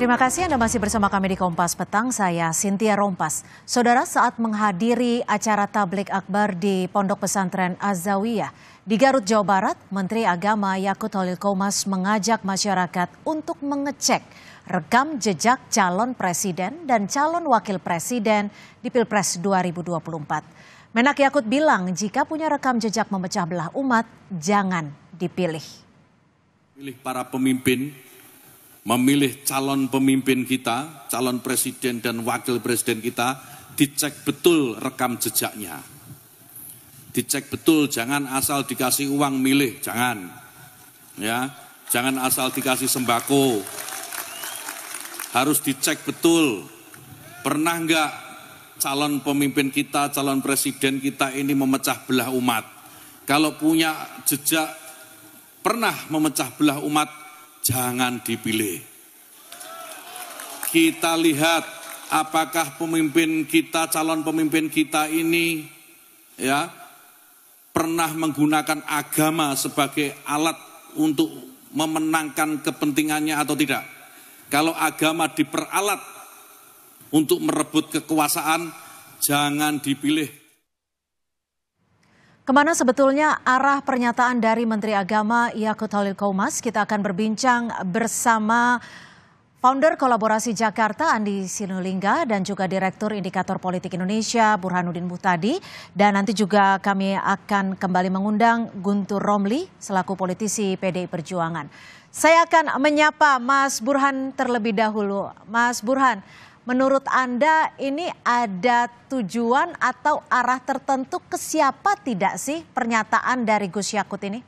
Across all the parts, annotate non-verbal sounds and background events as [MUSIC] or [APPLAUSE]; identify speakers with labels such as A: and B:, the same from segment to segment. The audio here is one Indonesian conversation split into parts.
A: Terima kasih Anda masih bersama kami di Kompas Petang, saya Sintia Rompas. Saudara saat menghadiri acara tablik akbar di Pondok Pesantren Azawiyah di Garut, Jawa Barat, Menteri Agama Yakut Holil Komas mengajak masyarakat untuk mengecek rekam jejak calon presiden dan calon wakil presiden di Pilpres 2024. Menak Yakut bilang jika punya rekam jejak memecah belah umat, jangan dipilih.
B: Pilih para pemimpin memilih calon pemimpin kita, calon presiden dan wakil presiden kita, dicek betul rekam jejaknya. Dicek betul, jangan asal dikasih uang milih, jangan. Ya, jangan asal dikasih sembako. Harus dicek betul. Pernah enggak calon pemimpin kita, calon presiden kita ini memecah belah umat? Kalau punya jejak pernah memecah belah umat, jangan dipilih kita lihat apakah pemimpin kita, calon pemimpin kita ini ya pernah menggunakan agama sebagai alat untuk memenangkan kepentingannya atau tidak. Kalau agama diperalat untuk merebut kekuasaan, jangan dipilih.
A: Kemana sebetulnya arah pernyataan dari Menteri Agama Yakut Holil Kaumas? Kita akan berbincang bersama Founder Kolaborasi Jakarta Andi Sinulinga dan juga Direktur Indikator Politik Indonesia Burhanuddin Muhtadi dan nanti juga kami akan kembali mengundang Guntur Romli selaku politisi PDI Perjuangan. Saya akan menyapa Mas Burhan terlebih dahulu. Mas Burhan, menurut Anda ini ada tujuan atau arah tertentu ke siapa tidak sih pernyataan dari Gus Yakut ini?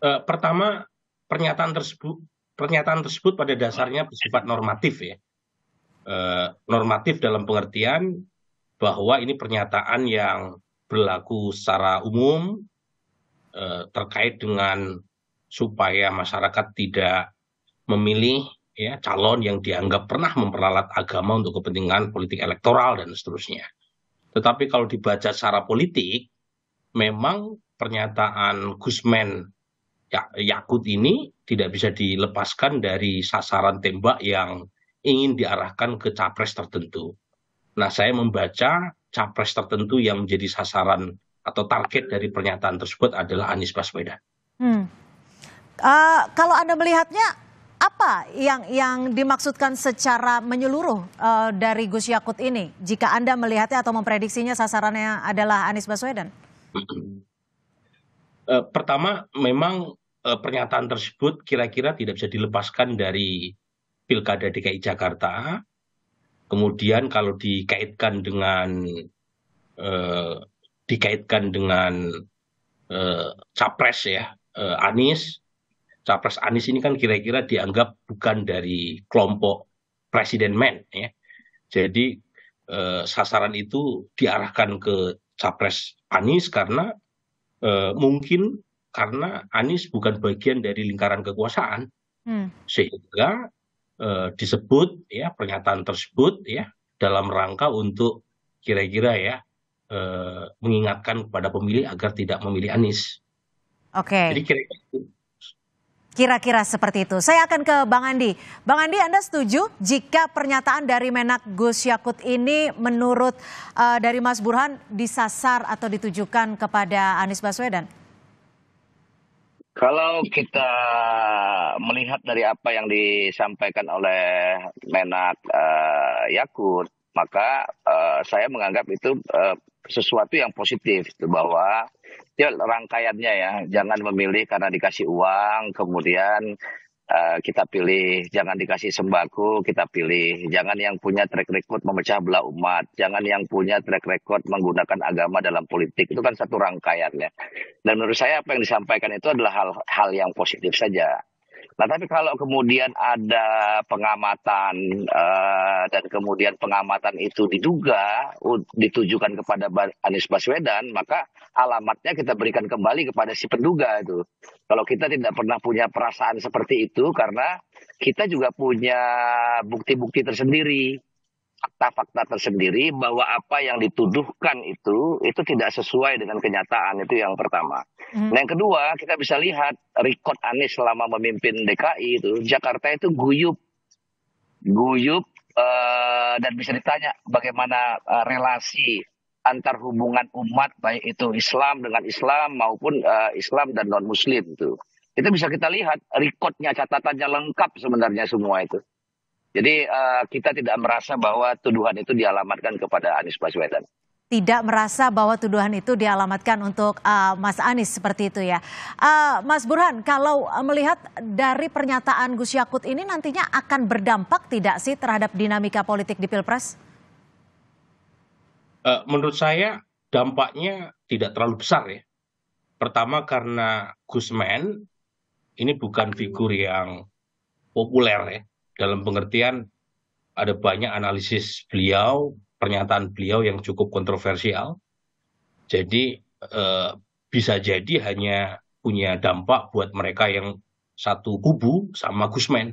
C: Uh, pertama pernyataan tersebut pernyataan tersebut pada dasarnya bersifat normatif ya. E, normatif dalam pengertian bahwa ini pernyataan yang berlaku secara umum e, terkait dengan supaya masyarakat tidak memilih ya calon yang dianggap pernah memperalat agama untuk kepentingan politik elektoral dan seterusnya. Tetapi kalau dibaca secara politik, memang pernyataan Gusmen Ya, yakut ini tidak bisa dilepaskan dari sasaran tembak yang ingin diarahkan ke capres tertentu. Nah, saya membaca capres tertentu yang menjadi sasaran atau target dari pernyataan tersebut adalah Anies Baswedan.
A: Hmm. Uh, kalau anda melihatnya apa yang yang dimaksudkan secara menyeluruh uh, dari Gus Yakut ini? Jika anda melihatnya atau memprediksinya sasarannya adalah Anies Baswedan?
C: Uh, pertama, memang Eh, pernyataan tersebut kira-kira tidak bisa dilepaskan dari Pilkada DKI Jakarta. Kemudian kalau dikaitkan dengan eh, dikaitkan dengan eh, capres ya eh, Anies, capres Anies ini kan kira-kira dianggap bukan dari kelompok presiden men ya. Jadi eh, sasaran itu diarahkan ke capres Anies karena eh, mungkin karena Anies bukan bagian dari lingkaran kekuasaan hmm. sehingga e, disebut ya pernyataan tersebut ya dalam rangka untuk kira-kira ya e, mengingatkan kepada pemilih agar tidak memilih Anies. Oke. Okay. Jadi kira-kira
A: Kira-kira seperti itu. Saya akan ke Bang Andi. Bang Andi, Anda setuju jika pernyataan dari Menak Gus Yakut ini menurut uh, dari Mas Burhan disasar atau ditujukan kepada Anies Baswedan?
D: Kalau kita melihat dari apa yang disampaikan oleh Menak uh, Yakut, maka uh, saya menganggap itu uh, sesuatu yang positif bahwa ya, rangkaiannya ya jangan memilih karena dikasih uang kemudian Eh, kita pilih jangan dikasih sembako, kita pilih jangan yang punya track record memecah belah umat, jangan yang punya track record menggunakan agama dalam politik. Itu kan satu rangkaiannya. Dan menurut saya apa yang disampaikan itu adalah hal-hal yang positif saja. Nah, tapi kalau kemudian ada pengamatan uh, dan kemudian pengamatan itu diduga ditujukan kepada Anies Baswedan, maka alamatnya kita berikan kembali kepada si penduga itu. Kalau kita tidak pernah punya perasaan seperti itu karena kita juga punya bukti-bukti tersendiri fakta-fakta tersendiri bahwa apa yang dituduhkan itu itu tidak sesuai dengan kenyataan itu yang pertama. Hmm. Nah, yang kedua kita bisa lihat rekod Anies selama memimpin DKI itu Jakarta itu guyup guyup uh, dan bisa ditanya bagaimana uh, relasi antar hubungan umat baik itu Islam dengan Islam maupun uh, Islam dan non Muslim itu. Itu bisa kita lihat rekodnya catatannya lengkap sebenarnya semua itu. Jadi uh, kita tidak merasa bahwa tuduhan itu dialamatkan kepada Anies Baswedan.
A: Tidak merasa bahwa tuduhan itu dialamatkan untuk uh, Mas Anies seperti itu ya. Uh, Mas Burhan, kalau melihat dari pernyataan Gus Yakut ini nantinya akan berdampak tidak sih terhadap dinamika politik di Pilpres?
C: Uh, menurut saya dampaknya tidak terlalu besar ya. Pertama karena Gusman ini bukan figur yang populer ya dalam pengertian ada banyak analisis beliau pernyataan beliau yang cukup kontroversial jadi eh, bisa jadi hanya punya dampak buat mereka yang satu kubu sama Gusmen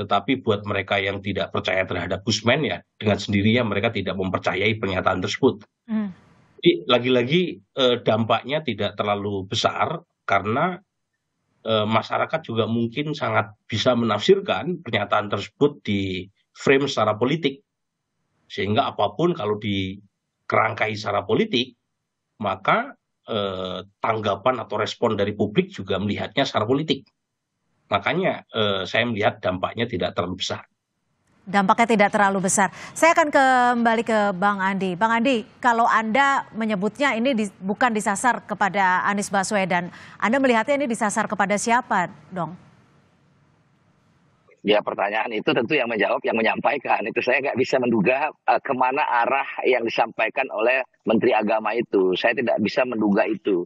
C: tetapi buat mereka yang tidak percaya terhadap Gusmen ya dengan sendirinya mereka tidak mempercayai pernyataan tersebut. Mm. Jadi lagi-lagi eh, dampaknya tidak terlalu besar karena Eh, masyarakat juga mungkin sangat bisa menafsirkan pernyataan tersebut di frame secara politik. Sehingga apapun kalau dikerangkai secara politik, maka eh, tanggapan atau respon dari publik juga melihatnya secara politik. Makanya eh, saya melihat dampaknya tidak terlalu besar
A: dampaknya tidak terlalu besar. Saya akan kembali ke Bang Andi. Bang Andi, kalau Anda menyebutnya ini di, bukan disasar kepada Anies Baswedan, Anda melihatnya ini disasar kepada siapa dong?
D: Ya pertanyaan itu tentu yang menjawab yang menyampaikan itu saya nggak bisa menduga uh, kemana arah yang disampaikan oleh Menteri Agama itu saya tidak bisa menduga itu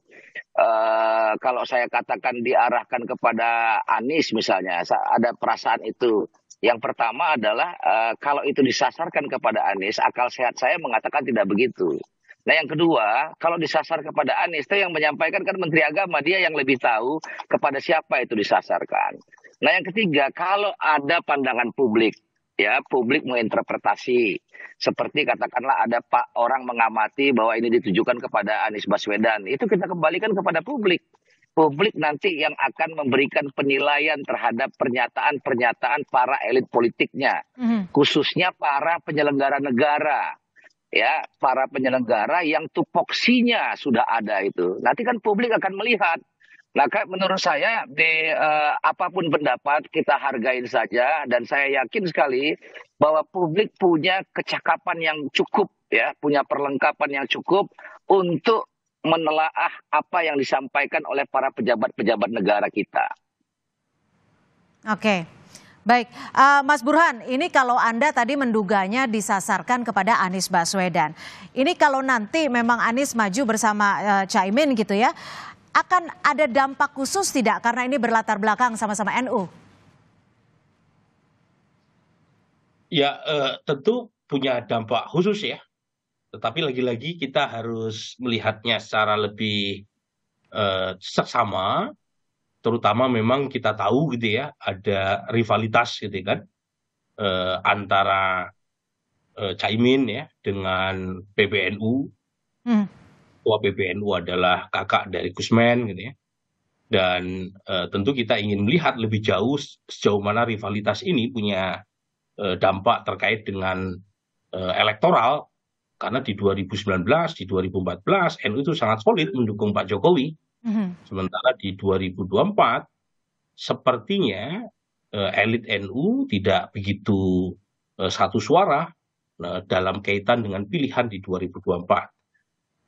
D: uh, kalau saya katakan diarahkan kepada Anies misalnya ada perasaan itu yang pertama adalah uh, kalau itu disasarkan kepada Anies akal sehat saya mengatakan tidak begitu Nah yang kedua, kalau disasar kepada Anies, itu yang menyampaikan kan Menteri Agama, dia yang lebih tahu kepada siapa itu disasarkan. Nah yang ketiga, kalau ada pandangan publik, ya publik mau interpretasi seperti katakanlah ada pak orang mengamati bahwa ini ditujukan kepada Anies Baswedan itu kita kembalikan kepada publik publik nanti yang akan memberikan penilaian terhadap pernyataan-pernyataan para elit politiknya mm. khususnya para penyelenggara negara ya para penyelenggara yang tupoksinya sudah ada itu nanti kan publik akan melihat Nah, menurut saya di uh, apapun pendapat kita hargain saja dan saya yakin sekali bahwa publik punya kecakapan yang cukup ya, punya perlengkapan yang cukup untuk menelaah apa yang disampaikan oleh para pejabat-pejabat negara kita.
A: Oke. Baik, uh, Mas Burhan, ini kalau Anda tadi menduganya disasarkan kepada Anies Baswedan. Ini kalau nanti memang Anies maju bersama uh, Caimin gitu ya akan ada dampak khusus tidak karena ini berlatar belakang sama-sama NU?
C: Ya eh, tentu punya dampak khusus ya. Tetapi lagi-lagi kita harus melihatnya secara lebih eh, seksama. Terutama memang kita tahu gitu ya ada rivalitas gitu kan eh, antara eh, Caimin ya dengan PBNU. Hmm ketua pbnu adalah kakak dari Gusmen gitu ya. Dan e, tentu kita ingin melihat lebih jauh sejauh mana rivalitas ini punya e, dampak terkait dengan e, elektoral karena di 2019, di 2014 NU itu sangat solid mendukung Pak Jokowi. Mm-hmm. Sementara di 2024 sepertinya elit NU tidak begitu satu suara dalam kaitan dengan pilihan di 2024.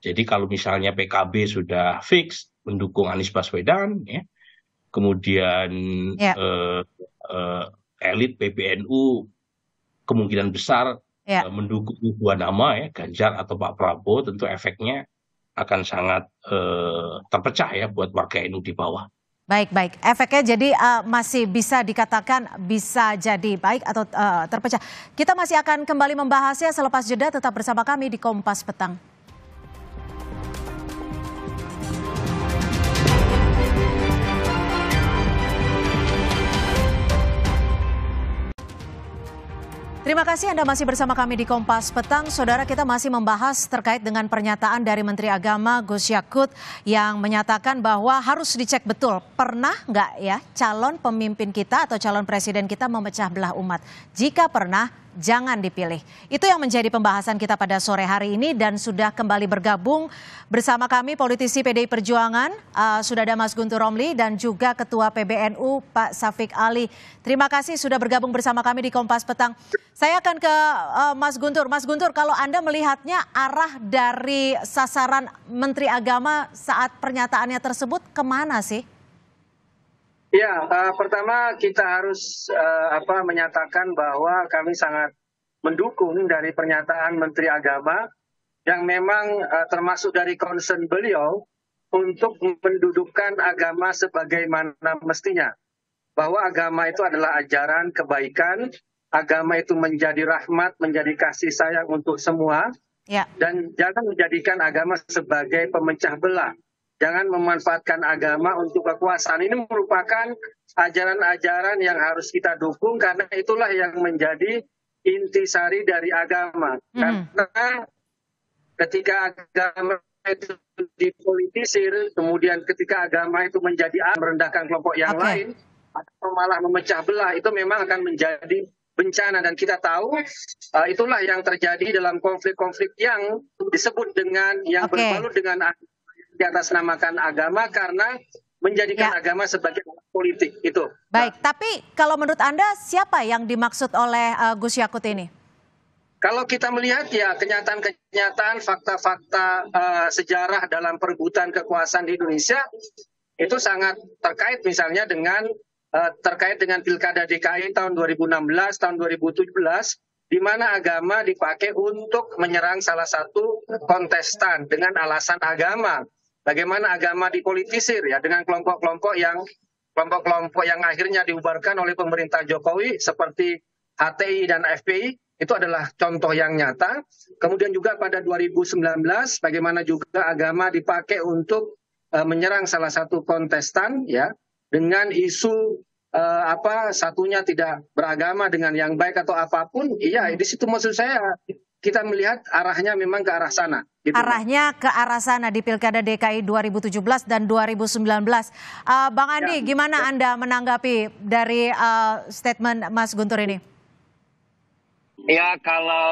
C: Jadi kalau misalnya PKB sudah fix mendukung Anies Baswedan, ya, kemudian ya. Eh, eh, elit PBNU kemungkinan besar ya. eh, mendukung dua nama ya Ganjar atau Pak Prabowo, tentu efeknya akan sangat eh, terpecah ya buat warga NU di bawah.
A: Baik, baik. Efeknya jadi uh, masih bisa dikatakan bisa jadi baik atau uh, terpecah. Kita masih akan kembali membahasnya selepas jeda tetap bersama kami di Kompas Petang. Terima kasih Anda masih bersama kami di Kompas Petang. Saudara kita masih membahas terkait dengan pernyataan dari Menteri Agama Gus Yakut yang menyatakan bahwa harus dicek betul pernah nggak ya calon pemimpin kita atau calon presiden kita memecah belah umat. Jika pernah, jangan dipilih. Itu yang menjadi pembahasan kita pada sore hari ini dan sudah kembali bergabung bersama kami politisi PDI Perjuangan, uh, sudah ada Mas Guntur Romli dan juga Ketua PBNU Pak Safik Ali. Terima kasih sudah bergabung bersama kami di Kompas Petang. Saya akan ke uh, Mas Guntur. Mas Guntur, kalau Anda melihatnya arah dari sasaran Menteri Agama saat pernyataannya tersebut kemana sih?
E: Ya, uh, pertama kita harus uh, apa menyatakan bahwa kami sangat mendukung dari pernyataan Menteri Agama yang memang uh, termasuk dari concern beliau untuk mendudukkan agama sebagaimana mestinya. Bahwa agama itu adalah ajaran kebaikan, agama itu menjadi rahmat, menjadi kasih sayang untuk semua. Ya. Dan jangan menjadikan agama sebagai pemecah belah Jangan memanfaatkan agama untuk kekuasaan. Ini merupakan ajaran-ajaran yang harus kita dukung karena itulah yang menjadi intisari dari agama. Hmm. Karena ketika agama itu dipolitisir, kemudian ketika agama itu menjadi merendahkan kelompok yang okay. lain atau malah memecah belah, itu memang akan menjadi bencana dan kita tahu uh, itulah yang terjadi dalam konflik-konflik yang disebut dengan yang okay. berbalut dengan diatasnamakan agama karena menjadikan ya. agama sebagai politik itu. Baik, nah.
A: tapi kalau menurut Anda siapa yang dimaksud oleh uh, Gus Yakut ini?
E: Kalau kita melihat ya kenyataan-kenyataan, fakta-fakta uh, sejarah dalam perebutan kekuasaan di Indonesia itu sangat terkait misalnya dengan uh, terkait dengan Pilkada DKI tahun 2016, tahun 2017 di mana agama dipakai untuk menyerang salah satu kontestan dengan alasan agama bagaimana agama dipolitisir ya dengan kelompok-kelompok yang kelompok-kelompok yang akhirnya diubarkan oleh pemerintah Jokowi seperti HTI dan FPI itu adalah contoh yang nyata. Kemudian juga pada 2019 bagaimana juga agama dipakai untuk uh, menyerang salah satu kontestan ya dengan isu uh, apa satunya tidak beragama dengan yang baik atau apapun. Iya, di situ maksud saya kita melihat arahnya memang ke arah sana. Gitu.
A: Arahnya ke arah sana di Pilkada DKI 2017 dan 2019. Uh, eh, Bang Andi, ya, gimana ya. Anda menanggapi dari uh, statement Mas Guntur ini?
E: Ya kalau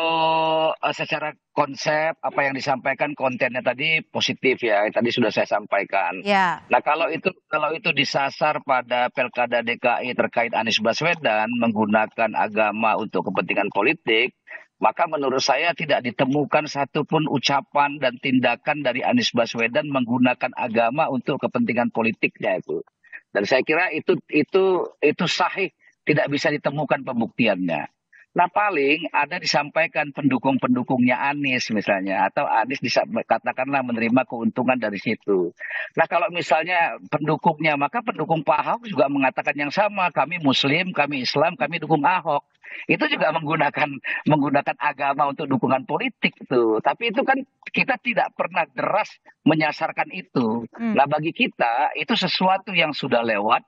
D: eh, secara konsep apa yang disampaikan kontennya tadi positif ya tadi sudah saya sampaikan. Ya. Nah kalau itu kalau itu disasar pada pilkada DKI terkait Anies Baswedan menggunakan agama untuk kepentingan politik, maka menurut saya tidak ditemukan satupun ucapan dan tindakan dari Anies Baswedan menggunakan agama untuk kepentingan politiknya itu. Dan saya kira itu itu itu sahih, tidak bisa ditemukan pembuktiannya. Nah paling ada disampaikan pendukung-pendukungnya Anies misalnya atau Anies katakanlah menerima keuntungan dari situ. Nah kalau misalnya pendukungnya maka pendukung Pak Ahok juga mengatakan yang sama kami Muslim, kami Islam, kami dukung Ahok. Itu juga menggunakan menggunakan agama untuk dukungan politik itu. Tapi itu kan kita tidak pernah deras menyasarkan itu. Hmm. Nah bagi kita itu sesuatu yang sudah lewat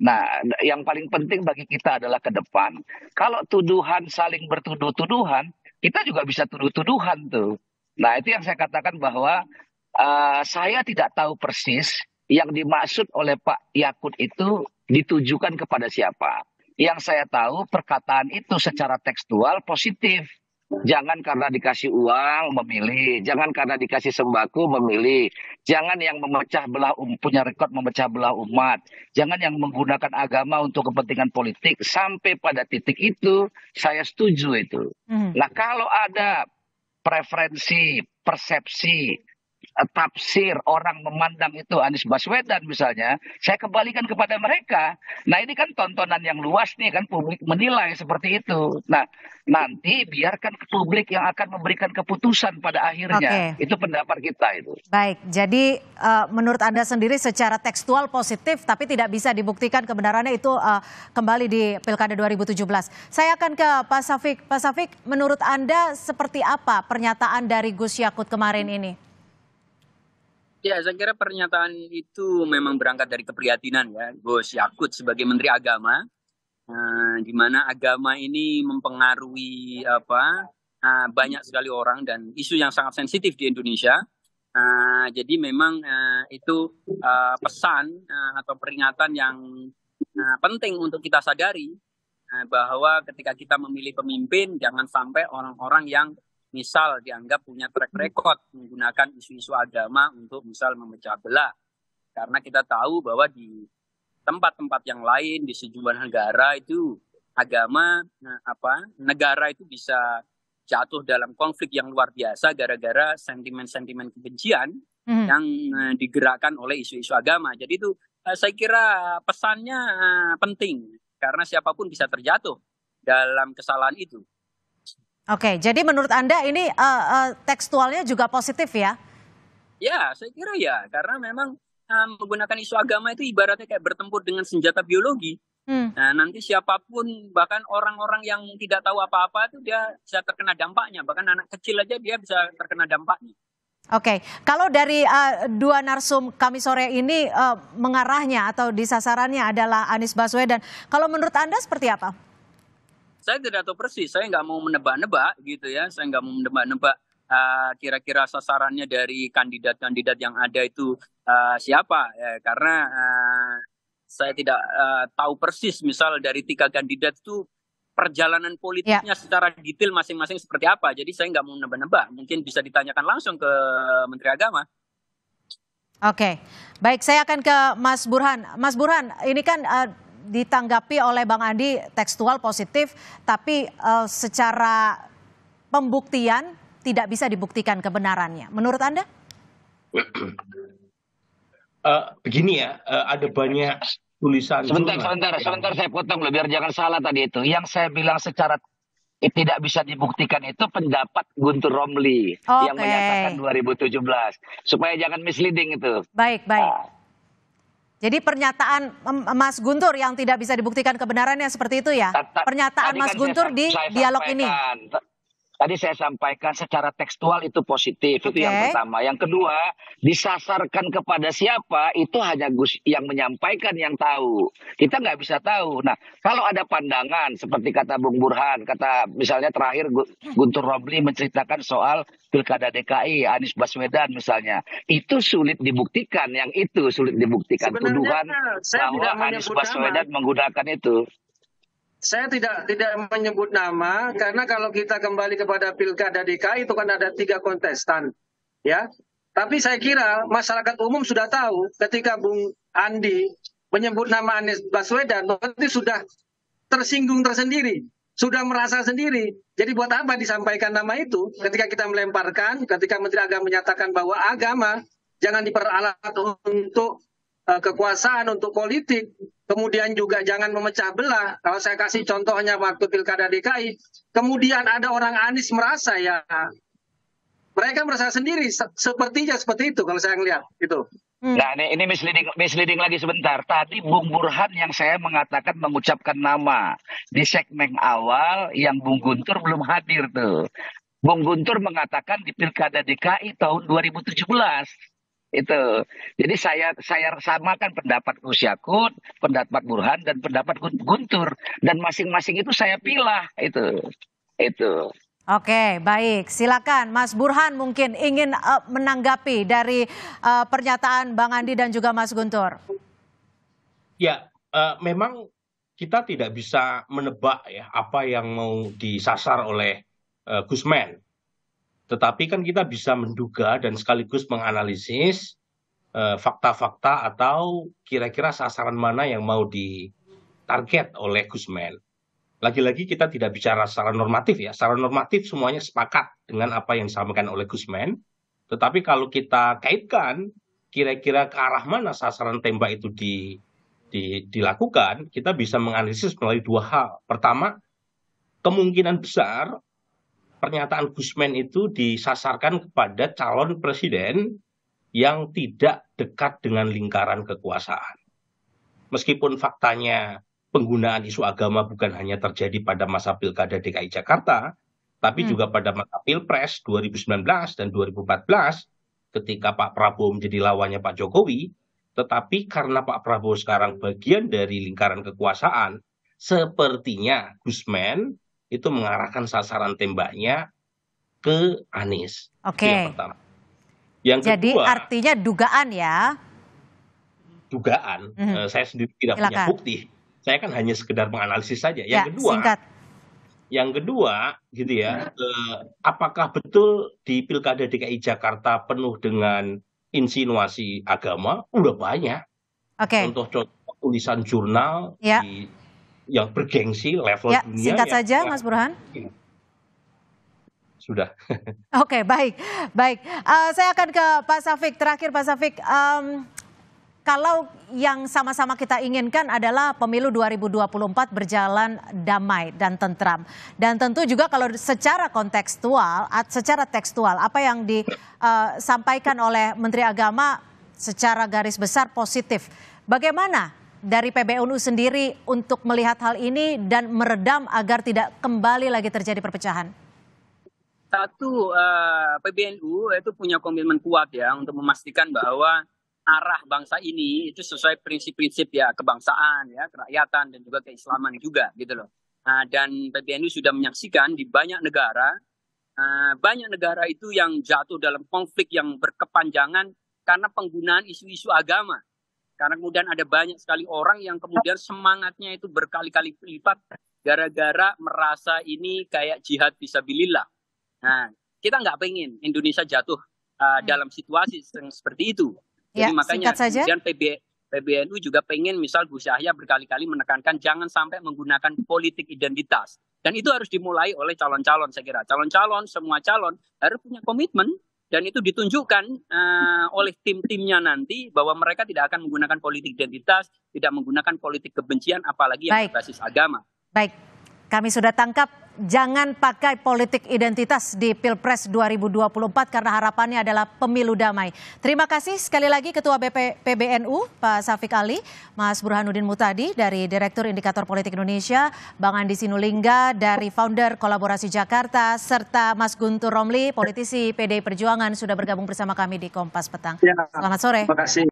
D: Nah, yang paling penting bagi kita adalah ke depan. Kalau tuduhan saling bertuduh-tuduhan, kita juga bisa tuduh-tuduhan tuh. Nah, itu yang saya katakan bahwa uh, saya tidak tahu persis yang dimaksud oleh Pak Yakut itu ditujukan kepada siapa. Yang saya tahu perkataan itu secara tekstual positif. Jangan karena dikasih uang memilih, jangan karena dikasih sembako memilih, jangan yang memecah belah um, punya rekod memecah belah umat, jangan yang menggunakan agama untuk kepentingan politik sampai pada titik itu saya setuju itu. Hmm. Nah kalau ada preferensi, persepsi Eh, tafsir orang memandang itu Anies Baswedan misalnya, saya kembalikan kepada mereka. Nah ini kan tontonan yang luas nih kan publik menilai seperti itu. Nah nanti biarkan publik yang akan memberikan keputusan pada akhirnya. Okay. Itu pendapat kita itu.
A: Baik, jadi uh, menurut Anda sendiri secara tekstual positif tapi tidak bisa dibuktikan kebenarannya itu uh, kembali di Pilkada 2017. Saya akan ke Pak Safik. Pak Safik, menurut Anda seperti apa pernyataan dari Gus Yakut kemarin ini?
F: Ya, saya kira pernyataan itu memang berangkat dari keprihatinan ya, Gus Yakut sebagai Menteri Agama, eh, di mana agama ini mempengaruhi apa eh, banyak sekali orang dan isu yang sangat sensitif di Indonesia. Eh, jadi memang eh, itu eh, pesan eh, atau peringatan yang eh, penting untuk kita sadari eh, bahwa ketika kita memilih pemimpin jangan sampai orang-orang yang misal dianggap punya track record menggunakan isu-isu agama untuk misal memecah belah. Karena kita tahu bahwa di tempat-tempat yang lain di sejumlah negara itu agama nah apa negara itu bisa jatuh dalam konflik yang luar biasa gara-gara sentimen-sentimen kebencian hmm. yang eh, digerakkan oleh isu-isu agama. Jadi itu eh, saya kira pesannya eh, penting karena siapapun bisa terjatuh dalam kesalahan itu.
A: Oke, jadi menurut Anda ini uh, uh, tekstualnya juga positif ya?
F: Ya, saya kira ya, karena memang uh, menggunakan isu agama itu ibaratnya kayak bertempur dengan senjata biologi. Hmm. Nah, nanti siapapun bahkan orang-orang yang tidak tahu apa-apa itu dia bisa terkena dampaknya, bahkan anak kecil aja dia bisa terkena dampaknya.
A: Oke, kalau dari uh, dua narsum kami sore ini uh, mengarahnya atau disasarannya adalah Anies Baswedan. Kalau menurut Anda seperti apa?
F: saya tidak tahu persis, saya nggak mau menebak-nebak gitu ya, saya nggak mau menebak-nebak uh, kira-kira sasarannya dari kandidat-kandidat yang ada itu uh, siapa, ya, karena uh, saya tidak uh, tahu persis misal dari tiga kandidat itu perjalanan politiknya ya. secara detail masing-masing seperti apa. Jadi saya nggak mau menebak nebak mungkin bisa ditanyakan langsung ke Menteri Agama.
A: Oke, baik saya akan ke Mas Burhan. Mas Burhan, ini kan uh, ditanggapi oleh Bang Andi tekstual positif, tapi uh, secara pembuktian tidak bisa dibuktikan kebenarannya. Menurut Anda?
C: Uh, [CLEARS THROAT] begini ya, uh, ada banyak tulisan. Sebentar, juga. sebentar, sebentar saya potong
D: loh, biar jangan salah tadi itu. Yang saya bilang secara tidak bisa dibuktikan itu pendapat Guntur Romli okay. yang menyatakan 2017 supaya jangan misleading itu.
A: Baik, baik. Uh, jadi pernyataan Mas Guntur yang tidak bisa dibuktikan kebenarannya seperti itu ya? Kan pernyataan Mas Guntur di dialog ini.
D: Tadi saya sampaikan secara tekstual itu positif, okay. itu yang pertama. Yang kedua, disasarkan kepada siapa itu hanya Gus yang menyampaikan yang tahu. Kita nggak bisa tahu. Nah, kalau ada pandangan seperti kata Bung Burhan, kata misalnya terakhir Guntur Robli menceritakan soal Pilkada DKI, Anies Baswedan misalnya, itu sulit dibuktikan. Yang itu sulit dibuktikan Sebenarnya, tuduhan
E: bahwa Anies Baswedan
D: menggunakan itu
E: saya tidak tidak menyebut nama karena kalau kita kembali kepada pilkada DKI itu kan ada tiga kontestan, ya. Tapi saya kira masyarakat umum sudah tahu ketika Bung Andi menyebut nama Anies Baswedan, berarti sudah tersinggung tersendiri, sudah merasa sendiri. Jadi buat apa disampaikan nama itu ketika kita melemparkan, ketika Menteri Agama menyatakan bahwa agama jangan diperalat untuk eh, kekuasaan, untuk politik Kemudian juga jangan memecah belah. Kalau saya kasih contohnya waktu Pilkada DKI, kemudian ada orang Anies merasa ya mereka merasa sendiri sepertinya seperti itu kalau saya ngelihat itu.
D: Hmm. Nah, ini, ini misleading, misleading lagi sebentar. Tadi Bung Burhan yang saya mengatakan mengucapkan nama di segmen awal yang Bung Guntur belum hadir tuh. Bung Guntur mengatakan di Pilkada DKI tahun 2017 itu jadi saya saya samakan pendapat Usyakut, pendapat Burhan dan pendapat Guntur dan masing-masing itu saya pilih itu itu Oke, baik.
A: Silakan Mas Burhan mungkin ingin uh, menanggapi dari uh, pernyataan Bang Andi dan juga Mas Guntur.
C: Ya, uh, memang kita tidak bisa menebak ya apa yang mau disasar oleh uh, Gusman tetapi kan kita bisa menduga dan sekaligus menganalisis eh, fakta-fakta atau kira-kira sasaran mana yang mau ditarget oleh Gusmen. Lagi-lagi kita tidak bicara secara normatif ya, secara normatif semuanya sepakat dengan apa yang disampaikan oleh Gusmen. Tetapi kalau kita kaitkan kira-kira ke arah mana sasaran tembak itu di, di, dilakukan, kita bisa menganalisis melalui dua hal. Pertama, kemungkinan besar pernyataan Gusmen itu disasarkan kepada calon presiden yang tidak dekat dengan lingkaran kekuasaan. Meskipun faktanya penggunaan isu agama bukan hanya terjadi pada masa Pilkada DKI Jakarta, tapi hmm. juga pada masa Pilpres 2019 dan 2014 ketika Pak Prabowo menjadi lawannya Pak Jokowi, tetapi karena Pak Prabowo sekarang bagian dari lingkaran kekuasaan, sepertinya Gusmen itu mengarahkan sasaran tembaknya ke Anies. Oke. Okay. Yang pertama. Yang Jadi kedua, artinya
A: dugaan ya?
C: Dugaan. Mm -hmm. saya sendiri tidak Silakan. punya bukti. Saya kan hanya sekedar menganalisis saja. Yang ya, kedua, singkat. yang kedua, gitu ya, mm -hmm. eh, apakah betul di pilkada DKI Jakarta penuh dengan insinuasi agama? Udah banyak. Oke. Okay. Contoh-contoh tulisan jurnal yeah. di yang bergengsi level ya, dunia. Singkat ya, saja, Mas Burhan. Iya. sudah. [LAUGHS]
A: Oke, okay, baik, baik. Uh, saya akan ke Pak Safik terakhir, Pak Safik. Um, kalau yang sama-sama kita inginkan adalah pemilu 2024 berjalan damai dan tentram. Dan tentu juga kalau secara kontekstual, secara tekstual, apa yang disampaikan eh, oleh Menteri Agama secara garis besar positif. Bagaimana dari PBNU sendiri untuk melihat hal ini dan meredam agar tidak kembali lagi terjadi perpecahan?
F: Satu, eh, PBNU itu punya komitmen kuat ya untuk memastikan bahwa arah bangsa ini itu sesuai prinsip-prinsip ya kebangsaan ya kerakyatan dan juga keislaman juga gitu loh. Nah, dan PBNU sudah menyaksikan di banyak negara eh, banyak negara itu yang jatuh dalam konflik yang berkepanjangan karena penggunaan isu-isu agama karena kemudian ada banyak sekali orang yang kemudian semangatnya itu berkali-kali lipat gara-gara merasa ini kayak jihad visabilillah. Nah, kita nggak pengen Indonesia jatuh uh, hmm. dalam situasi seperti itu. Ya, Jadi ya, makanya saja. kemudian PB, PBNU juga pengen misal Gus Yahya berkali-kali menekankan jangan sampai menggunakan politik identitas. Dan itu harus dimulai oleh calon-calon saya kira. Calon-calon, semua calon harus punya komitmen dan itu ditunjukkan uh, oleh tim-timnya nanti bahwa mereka tidak akan menggunakan politik identitas, tidak menggunakan politik kebencian, apalagi yang Baik. berbasis agama.
A: Baik, kami sudah tangkap jangan pakai politik identitas di Pilpres 2024 karena harapannya adalah pemilu damai. Terima kasih sekali lagi Ketua BP, PBNU Pak Safik Ali, Mas Burhanuddin Mutadi dari Direktur Indikator Politik Indonesia, Bang Andi Sinulinga dari Founder Kolaborasi Jakarta, serta Mas Guntur Romli, politisi PDI Perjuangan sudah bergabung bersama kami di Kompas Petang.
E: Iya. Selamat sore. Terima kasih.